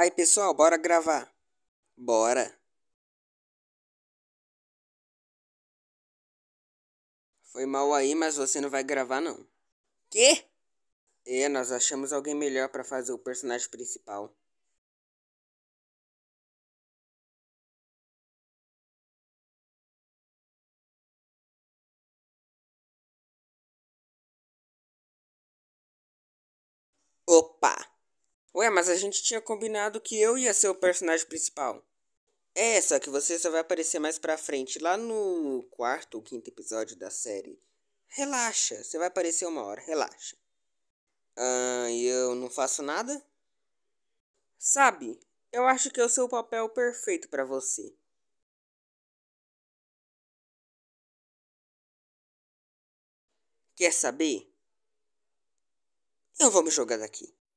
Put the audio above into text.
Aí, pessoal, bora gravar. Bora. Foi mal aí, mas você não vai gravar não. Quê? É, nós achamos alguém melhor para fazer o personagem principal. Ué, mas a gente tinha combinado que eu ia ser o personagem principal. É, só que você só vai aparecer mais pra frente, lá no quarto ou quinto episódio da série. Relaxa, você vai aparecer uma hora, relaxa. Ah, e eu não faço nada? Sabe, eu acho que é o seu papel perfeito para você. Quer saber? Eu vou me jogar daqui.